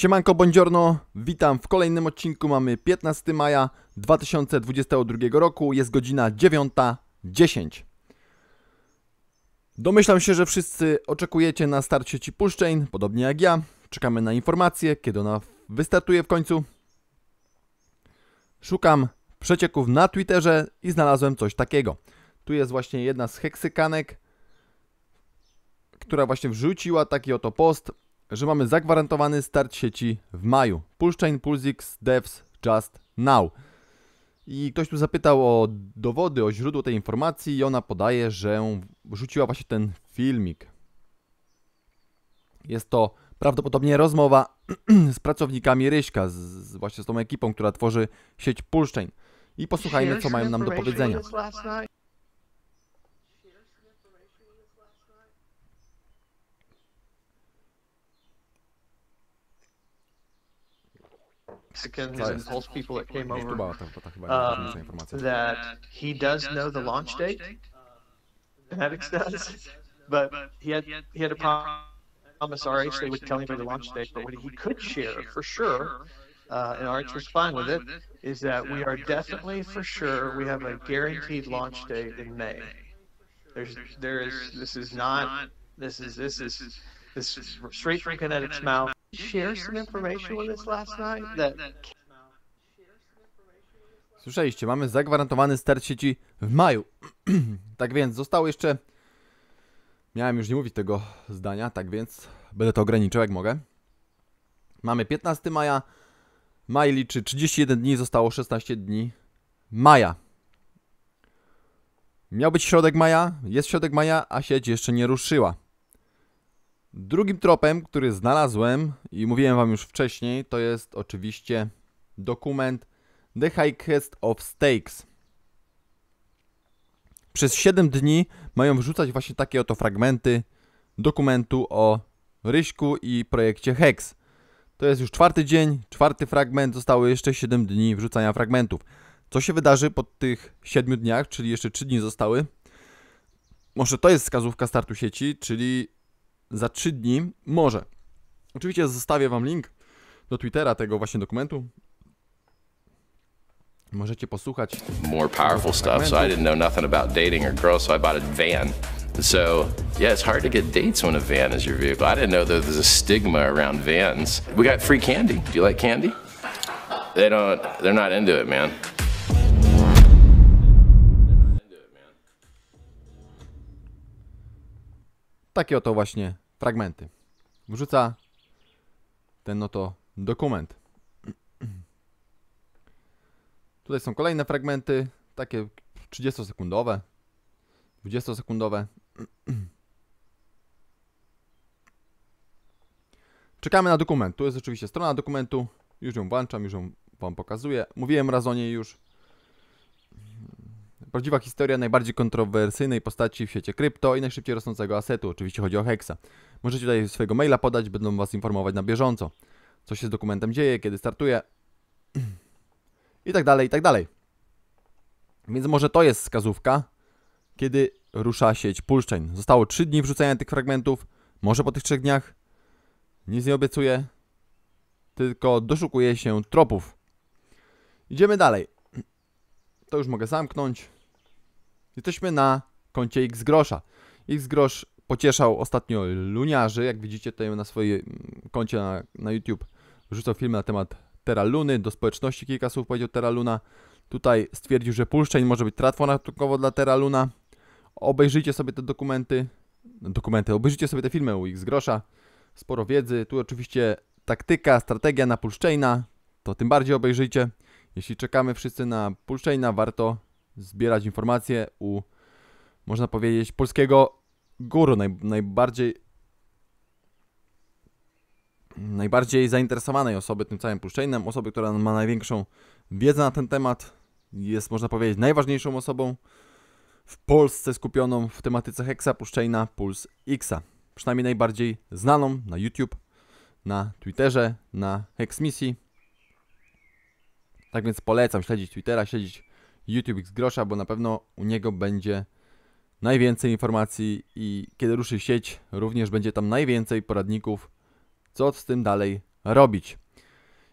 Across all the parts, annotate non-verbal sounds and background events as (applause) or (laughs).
Siemanko Bądziorno, witam w kolejnym odcinku. Mamy 15 maja 2022 roku, jest godzina 9.10. Domyślam się, że wszyscy oczekujecie na start sieci puszczeń, podobnie jak ja. Czekamy na informację, kiedy ona wystartuje w końcu. Szukam przecieków na Twitterze i znalazłem coś takiego. Tu jest właśnie jedna z heksykanek, która właśnie wrzuciła taki oto post że mamy zagwarantowany start sieci w maju. PulseChain, PulseX Devs, Just Now. I ktoś tu zapytał o dowody, o źródło tej informacji i ona podaje, że rzuciła właśnie ten filmik. Jest to prawdopodobnie rozmowa (clears throat) z pracownikami Ryśka, z, z, właśnie z tą ekipą, która tworzy sieć PulseChain. I posłuchajmy, co mają nam do powiedzenia. Mexicans Cześć. and Polish people that came over. um, That he does know the launch date. Uh, Maddox does, (laughs) but he had he had a promise RH they would tell him the launch date. But what he could share for sure, uh, uh and RH was fine with it, is that we are definitely for sure we have a guaranteed launch date in May. There's there is this is not this is this is this is straight from Kinetic's mouth. Słyszeliście, mamy zagwarantowany start sieci w maju. (clears throat) tak więc zostało jeszcze. Miałem już nie mówić tego zdania, tak więc będę to ograniczał jak mogę. Mamy 15 maja. Maj liczy 31 dni, zostało 16 dni maja. Miał być środek maja, jest środek maja, a sieć jeszcze nie ruszyła. Drugim tropem, który znalazłem i mówiłem wam już wcześniej, to jest oczywiście dokument The Highest of Stakes. Przez 7 dni mają wrzucać właśnie takie oto fragmenty dokumentu o Ryśku i projekcie Hex. To jest już czwarty dzień, czwarty fragment, zostały jeszcze 7 dni wrzucania fragmentów. Co się wydarzy po tych 7 dniach, czyli jeszcze 3 dni zostały? Może to jest wskazówka startu sieci, czyli za 3 dni może. Oczywiście zostawię Wam link do Twittera tego właśnie dokumentu. Możecie posłuchać. More powerful stuff. So I didn't know nothing about dating or girls, so I bought a van. So, yeah, it's hard to get dates when a van is your vehicle. I didn't know that there's a stigma around vans. We got free candy. Do you like candy? They don't, they're not into it, man. takie oto właśnie fragmenty. Wrzuca ten oto dokument. (clears throat) Tutaj są kolejne fragmenty, takie 30-sekundowe, 20-sekundowe. (clears throat) Czekamy na dokument. Tu jest oczywiście strona dokumentu. Już ją włączam, już ją Wam pokazuję. Mówiłem raz o niej już. Prawdziwa historia najbardziej kontrowersyjnej postaci w świecie krypto i najszybciej rosnącego asetu. Oczywiście chodzi o Hexa. Możecie tutaj swojego maila podać, będą was informować na bieżąco. Co się z dokumentem dzieje, kiedy startuje. (clears throat) I tak dalej, i tak dalej. Więc może to jest wskazówka, kiedy rusza sieć Pulszczeń. Zostało 3 dni wrzucenia tych fragmentów. Może po tych 3 dniach. Nic nie obiecuję. Tylko doszukuje się tropów. Idziemy dalej. (clears throat) To już mogę zamknąć. Jesteśmy na koncie X grosza. X grosz pocieszał ostatnio luniarzy. Jak widzicie tutaj na swoim koncie na, na YouTube rzucał film na temat Terra Luny. Do społeczności kilka słów powiedział Terra Luna. Tutaj stwierdził, że pulszczeń może być tratwą ratunkowo dla Terra Luna. Obejrzyjcie sobie te dokumenty. Dokumenty, obejrzyjcie sobie te filmy u X grosza. Sporo wiedzy. Tu oczywiście taktyka, strategia na pulszczejna. To tym bardziej obejrzyjcie. Jeśli czekamy wszyscy na pulszczejna, warto zbierać informacje u, można powiedzieć, polskiego guru, naj, najbardziej najbardziej zainteresowanej osoby tym całym puszczeniem, osoby, która ma największą wiedzę na ten temat, jest, można powiedzieć, najważniejszą osobą w Polsce skupioną w tematyce heksa puszczejna Puls Xa. Przynajmniej najbardziej znaną na YouTube, na Twitterze, na Hexmisji. Tak więc polecam śledzić Twittera, śledzić YouTube X Grosza, bo na pewno u niego będzie najwięcej informacji i kiedy ruszy sieć, również będzie tam najwięcej poradników, co z tym dalej robić.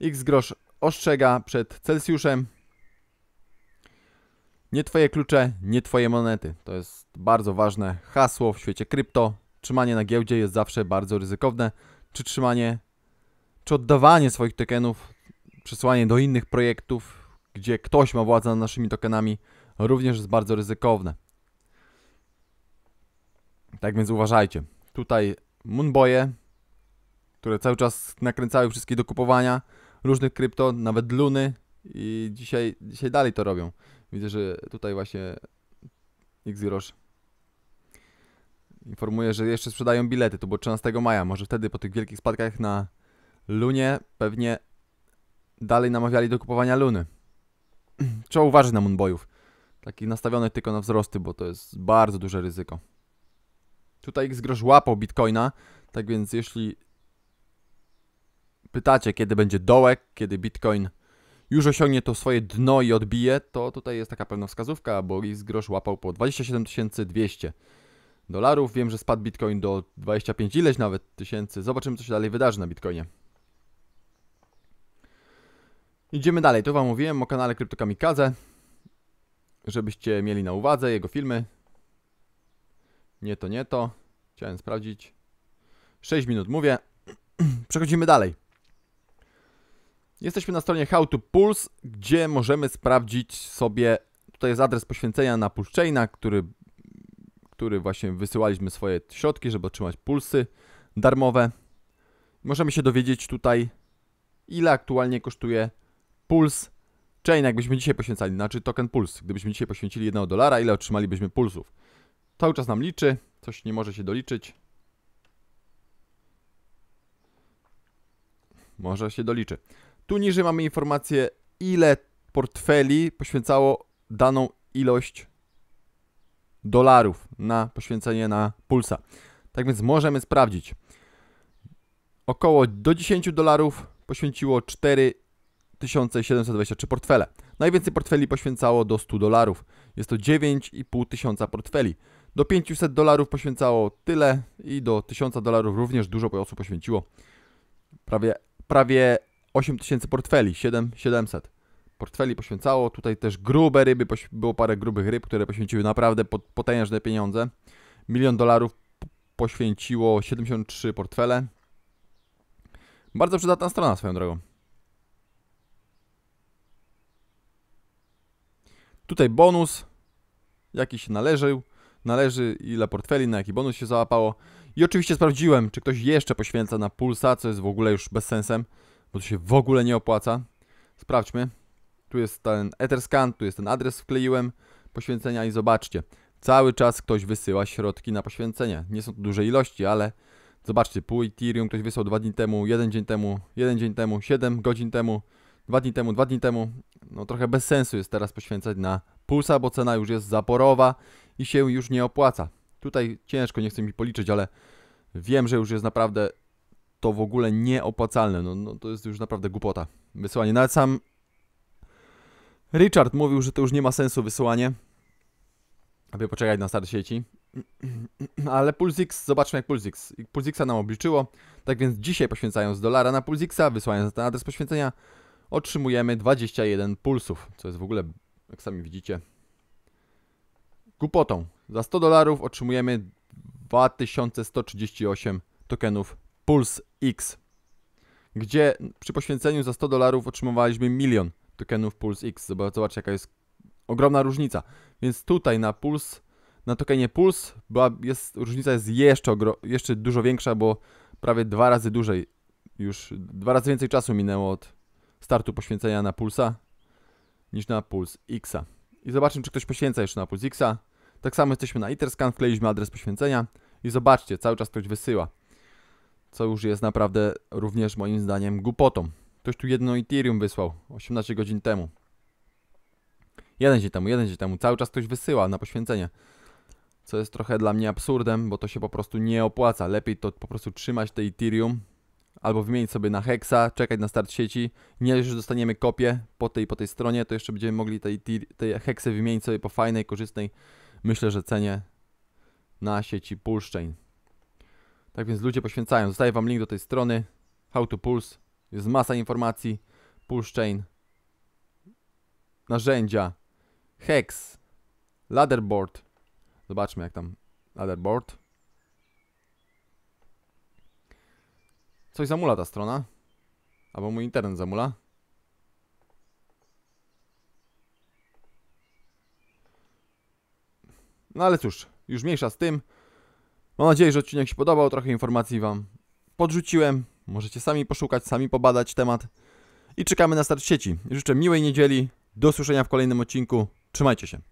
X Grosz ostrzega przed Celsjuszem. Nie twoje klucze, nie twoje monety. To jest bardzo ważne hasło w świecie krypto. Trzymanie na giełdzie jest zawsze bardzo ryzykowne. Czy trzymanie, czy oddawanie swoich tokenów, przesłanie do innych projektów gdzie ktoś ma władzę nad naszymi tokenami, również jest bardzo ryzykowne. Tak więc uważajcie. Tutaj Moonboye, które cały czas nakręcały wszystkie do kupowania różnych krypto, nawet Luny i dzisiaj, dzisiaj dalej to robią. Widzę, że tutaj właśnie Xerosh informuje, że jeszcze sprzedają bilety. To było 13 maja. Może wtedy po tych wielkich spadkach na Lunie pewnie dalej namawiali do kupowania Luny. (clears throat) trzeba uważać na Moonboyów. Taki nastawiony tylko na wzrosty, bo to jest bardzo duże ryzyko. Tutaj X-Grosz łapał Bitcoina, tak więc jeśli pytacie, kiedy będzie dołek, kiedy Bitcoin już osiągnie to swoje dno i odbije, to tutaj jest taka pewna wskazówka, bo X-Grosz łapał po 27 200 dolarów. Wiem, że spadł Bitcoin do 25 ileś nawet tysięcy. Zobaczymy, co się dalej wydarzy na Bitcoinie. Idziemy dalej, to wam mówiłem o kanale Kryptokamikaze, żebyście mieli na uwadze jego filmy. Nie to, nie to. Chciałem sprawdzić. 6 minut mówię. (clears throat) Przechodzimy dalej. Jesteśmy na stronie How to Pulse, gdzie możemy sprawdzić sobie. Tutaj jest adres poświęcenia na Pulsechaina, który, który właśnie wysyłaliśmy swoje środki, żeby otrzymać pulsy darmowe. Możemy się dowiedzieć tutaj, ile aktualnie kosztuje Puls Chain, jakbyśmy dzisiaj poświęcali, znaczy token Puls. Gdybyśmy dzisiaj poświęcili 1 dolara, ile otrzymalibyśmy pulsów? Cały czas nam liczy, coś nie może się doliczyć. Może się doliczy. Tu niżej mamy informację, ile portfeli poświęcało daną ilość dolarów na poświęcenie na pulsa. Tak więc możemy sprawdzić. Około do 10 dolarów poświęciło 4 1723 portfele. Najwięcej portfeli poświęcało do 100 dolarów. Jest to 9,5 tysiąca portfeli. Do 500 dolarów poświęcało tyle i do 1000 dolarów również dużo osób poświęciło. Prawie, prawie 8 tysięcy portfeli, 7, 700 portfeli poświęcało. Tutaj też grube ryby, było parę grubych ryb, które poświęciły naprawdę potężne pieniądze. Milion dolarów poświęciło 73 portfele. Bardzo przydatna strona swoją drogą. Tutaj bonus, jaki się należył, należy, ile portfeli, na jaki bonus się załapało. I oczywiście sprawdziłem, czy ktoś jeszcze poświęca na pulsa, co jest w ogóle już bezsensem, bo to się w ogóle nie opłaca. Sprawdźmy. Tu jest ten Etherscan, tu jest ten adres wkleiłem poświęcenia i zobaczcie. Cały czas ktoś wysyła środki na poświęcenie. Nie są to duże ilości, ale zobaczcie, pół Ethereum ktoś wysłał dwa dni temu, jeden dzień temu, jeden dzień temu, 7 godzin temu, dwa dni temu, dwa dni temu. No trochę bez sensu jest teraz poświęcać na pulsa, bo cena już jest zaporowa i się już nie opłaca. Tutaj ciężko, nie chcę mi policzyć, ale wiem, że już jest naprawdę to w ogóle nieopłacalne. No, no to jest już naprawdę głupota. Wysyłanie. Nawet sam Richard mówił, że to już nie ma sensu wysyłanie, aby poczekać na start sieci. (clears throat) Ale Pulsix, zobaczmy jak Pulsix. Pulsixa nam obliczyło. Tak więc dzisiaj poświęcając dolara na Pulsixa, wysyłając na ten adres poświęcenia, otrzymujemy 21 pulsów, co jest w ogóle, jak sami widzicie, głupotą. Za 100 dolarów otrzymujemy 2138 tokenów Pulse X, gdzie przy poświęceniu za 100 dolarów otrzymywaliśmy milion tokenów Pulse X. Zobaczcie, jaka jest ogromna różnica. Więc tutaj na Puls, na tokenie Puls była, jest, różnica jest jeszcze, jeszcze dużo większa, bo prawie dwa razy dłużej już, dwa razy więcej czasu minęło od startu poświęcenia na Pulsa niż na Puls Xa. I zobaczmy, czy ktoś poświęca jeszcze na Puls Xa. Tak samo jesteśmy na iterscan wkleiliśmy adres poświęcenia i zobaczcie, cały czas ktoś wysyła. Co już jest naprawdę również moim zdaniem głupotą. Ktoś tu jedno Ethereum wysłał 18 godzin temu. Jeden dzień temu, jeden dzień temu. Cały czas ktoś wysyła na poświęcenie. Co jest trochę dla mnie absurdem, bo to się po prostu nie opłaca. Lepiej to po prostu trzymać te Ethereum albo wymienić sobie na Hexa, czekać na start sieci. Nie już dostaniemy kopię po tej, po tej stronie, to jeszcze będziemy mogli tej, tej Hexy wymienić sobie po fajnej, korzystnej, myślę, że cenie na sieci Pulszczeń. Tak więc ludzie poświęcają. Zostaje Wam link do tej strony. How to Pulse. Jest masa informacji. chain Narzędzia. Hex. Ladderboard. Zobaczmy jak tam. Ladderboard. Coś zamula ta strona. Albo mój internet zamula. No ale cóż, już mniejsza z tym. Mam nadzieję, że odcinek się podobał, trochę informacji Wam podrzuciłem. Możecie sami poszukać, sami pobadać temat. I czekamy na start sieci. Życzę miłej niedzieli, do usłyszenia w kolejnym odcinku. Trzymajcie się.